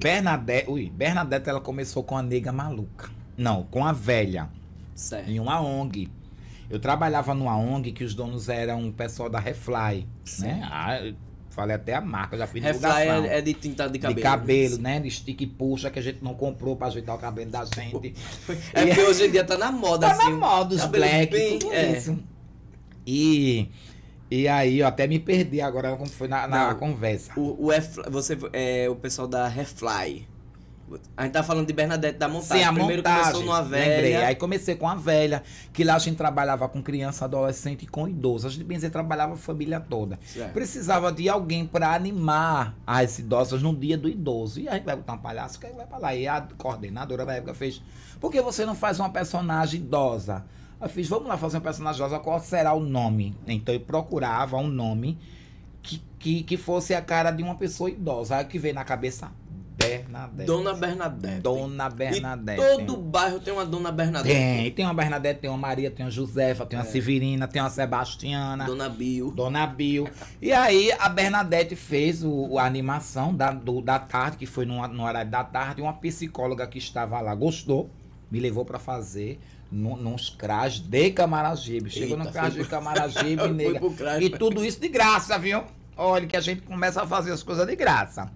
Bernadette, ui, Bernadette ela começou com a nega maluca. Não, com a velha. Certo. Em uma ONG. Eu trabalhava numa ONG que os donos eram o pessoal da Refly, né? Ah, falei até a marca, já fiz divulgação. É, é de tinta de cabelo. De cabelo, né? De stick puxa que a gente não comprou pra ajeitar o cabelo da gente. é porque hoje em dia tá na moda, tá assim. Tá na moda os black, bem, tudo é. isso. E e aí eu até me perdi agora como foi na, na Não, conversa. O, o F, você, é, o pessoal da Refly. A gente tá falando de Bernadette da montagem. Sim, a Primeiro montagem, começou numa velha. Lembrei. Aí comecei com a velha, que lá a gente trabalhava com criança, adolescente e com idosos. A gente bem dizer, trabalhava a família toda. Certo. Precisava de alguém para animar as idosas no dia do idoso. E aí vai botar um palhaço, que vai pra lá. E a coordenadora da época fez. Por que você não faz uma personagem idosa? Eu fiz, vamos lá fazer um personagem rosa, qual será o nome? Então eu procurava um nome que, que, que fosse a cara de uma pessoa idosa. Aí que veio na cabeça Bernadette. Dona Bernadette. Dona Bernadette. E todo bairro tem uma Dona Bernadette. Tem, tem uma Bernadette, tem uma Maria, tem uma Josefa, tem uma é. Severina, tem uma Sebastiana. Dona Bill. Dona Bill. E aí a Bernadette fez o, a animação da, do, da tarde, que foi no, no horário da tarde, uma psicóloga que estava lá gostou me levou para fazer num, nos CRAS de Camaragibe. Chegou Eita, no CRAS de Camaragibe, nega, crash, e tudo isso de graça, viu? Olha que a gente começa a fazer as coisas de graça.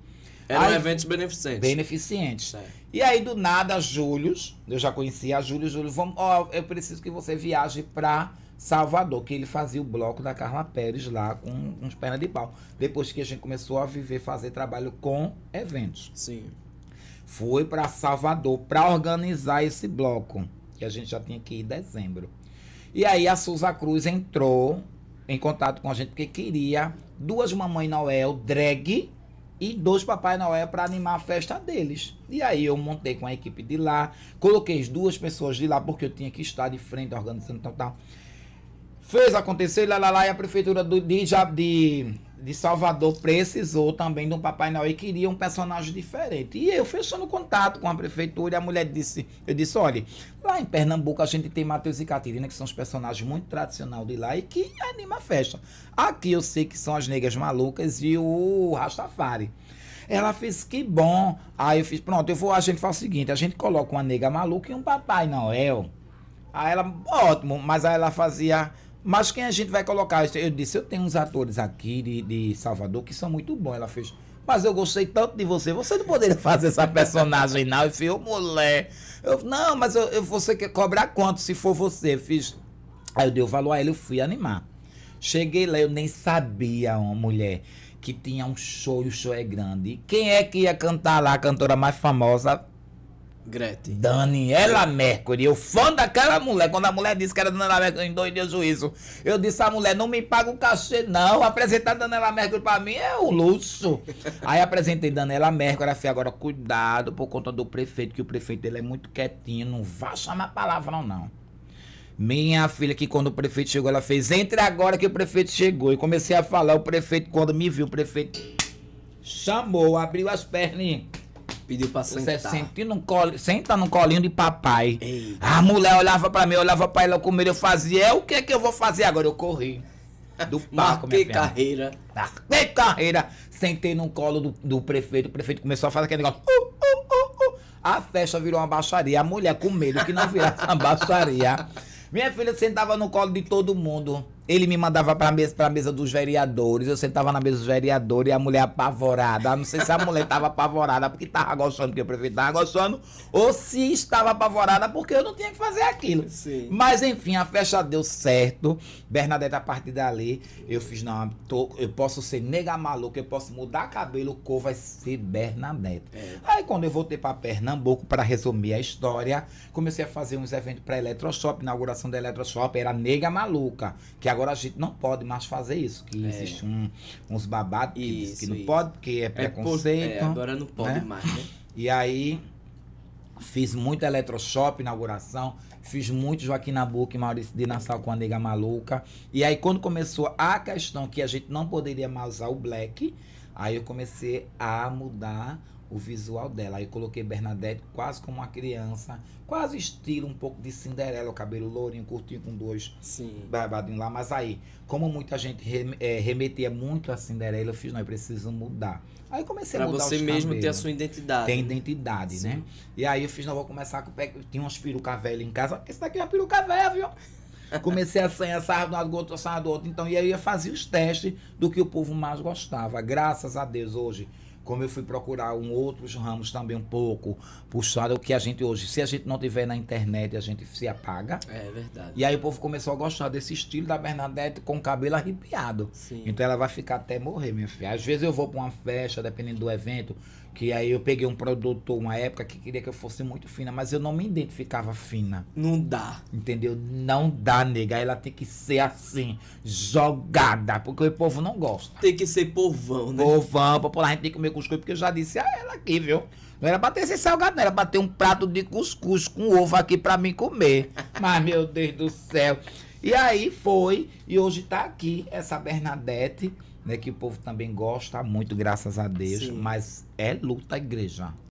Eram aí, eventos beneficentes. beneficente É. E aí, do nada, Júlio, eu já conhecia a Júlio, Júlio, vamos, ó, eu preciso que você viaje para Salvador, que ele fazia o bloco da Carla Pérez lá com uns pernas de pau. Depois que a gente começou a viver, fazer trabalho com eventos. Sim foi para Salvador para organizar esse bloco, que a gente já tinha que ir em dezembro. E aí a Souza Cruz entrou em contato com a gente porque queria duas Mamãe Noel drag e dois Papai Noel para animar a festa deles. E aí eu montei com a equipe de lá, coloquei as duas pessoas de lá porque eu tinha que estar de frente organizando tal, tal. Fez acontecer, lá, lá, lá, e a prefeitura do, de, de de Salvador precisou também de um Papai Noel e queria um personagem diferente. E eu fechando contato com a prefeitura, a mulher disse, eu disse, olha, lá em Pernambuco a gente tem Mateus e Catarina, que são os personagens muito tradicionais de lá e que anima a festa. Aqui eu sei que são as negras malucas e o Rastafari. Ela fez que bom. Aí eu fiz, pronto, eu vou, a gente faz o seguinte, a gente coloca uma nega maluca e um Papai Noel. Aí ela, ótimo, mas aí ela fazia mas quem a gente vai colocar? Eu disse, eu tenho uns atores aqui de, de Salvador que são muito bons. Ela fez, mas eu gostei tanto de você. Você não poderia fazer essa personagem, não. Eu fiz, ô mulher. Eu, não, mas eu, eu, você quer cobrar quanto se for você? Eu fiz. Aí eu dei o valor a ele eu fui animar. Cheguei lá, eu nem sabia, uma mulher, que tinha um show e o show é grande. quem é que ia cantar lá, a cantora mais famosa? Gretchen. Daniela Mercury. Eu fã daquela mulher. Quando a mulher disse que era Daniela Mercury, eu dois juízo. Eu disse à mulher: não me paga o cachê, não. Apresentar Daniela Mercury pra mim é o luxo. Aí apresentei Daniela Mercury. Ela fez agora cuidado por conta do prefeito, que o prefeito dele é muito quietinho. Não vá chamar palavrão, não. Minha filha, que quando o prefeito chegou, ela fez: entre agora que o prefeito chegou. E comecei a falar. O prefeito, quando me viu, o prefeito chamou, abriu as pernas Pediu pra sentar. Você sentiu no, colo, senta no colinho de papai. Eita. A mulher olhava pra mim, olhava pra ela comer, eu fazia, é, o que é que eu vou fazer agora? Eu corri. Do parque, Marquei minha carreira. Marquei carreira. Sentei no colo do, do, prefeito, o prefeito começou a fazer aquele negócio. Uh, uh, uh, uh, a festa virou uma baixaria. A mulher com medo que não virasse uma baixaria. Minha filha sentava no colo de todo mundo. Ele me mandava pra mesa, pra mesa dos vereadores. Eu sentava na mesa dos vereadores e a mulher apavorada. não sei se a mulher tava apavorada porque tava gostando, porque o prefeito tava gostando, ou se estava apavorada porque eu não tinha que fazer aquilo. Sim. Mas enfim, a festa deu certo. Bernadette, a partir dali, eu fiz, não, tô, eu posso ser nega maluca, eu posso mudar cabelo, cor vai ser Bernadette. É. Aí quando eu voltei pra Pernambuco, para resumir a história, comecei a fazer uns eventos pra Eletroshop, inauguração da Eletroshop, era nega maluca, que agora agora a gente não pode mais fazer isso, que é. existe um, uns babados que, isso, que não pode, porque é, é preconceito. é, agora não pode né? mais, né? E aí fiz muito eletroshop, inauguração, Fiz muito Joaquim Nabuco e Maurício de Nassau com a Nega Maluca. E aí, quando começou a questão que a gente não poderia mais usar o black, aí eu comecei a mudar o visual dela. Aí eu coloquei Bernadette quase como uma criança, quase estilo um pouco de Cinderela, o cabelo lourinho, curtinho com dois barbadinhos lá. Mas aí, como muita gente re, é, eh, remetia muito a Cinderela, eu fiz, não, eu preciso mudar. Aí comecei pra a mudar você mesmo cabelos. ter a sua identidade. Tem né? identidade, né? Sim. né? E aí eu fiz, não, vou começar com... Tinha umas perucas velhas em casa, pensando, isso daqui é uma peruca velha, viu? Comecei a sanhar, sarra de um lado do outro, sarra do outro. Então, e aí eu fazia os testes do que o povo mais gostava. Graças a Deus, hoje como eu fui procurar um outros ramos também um pouco puxado, o que a gente hoje, se a gente não tiver na internet, a gente se apaga. É verdade. E aí o povo começou a gostar desse estilo da Bernadette com cabelo arrepiado. Sim. Então ela vai ficar até morrer, minha filha. Às vezes eu vou para uma festa, dependendo do evento, que aí eu peguei um produtor, uma época que queria que eu fosse muito fina, mas eu não me identificava fina. Não dá. Entendeu? Não dá, nega. Ela tem que ser assim, jogada, porque o povo não gosta. Tem que ser povão, né? Povão, popular, a gente tem que comer comer cuscuz, porque eu já disse a ah, ela aqui, viu? Não era bater esse salgado, não. Era bater um prato de cuscuz com ovo aqui para mim comer. Mas, meu Deus do céu. E aí foi, e hoje tá aqui essa Bernadette, né? Que o povo também gosta muito, graças a Deus. Sim. Mas é luta, igreja.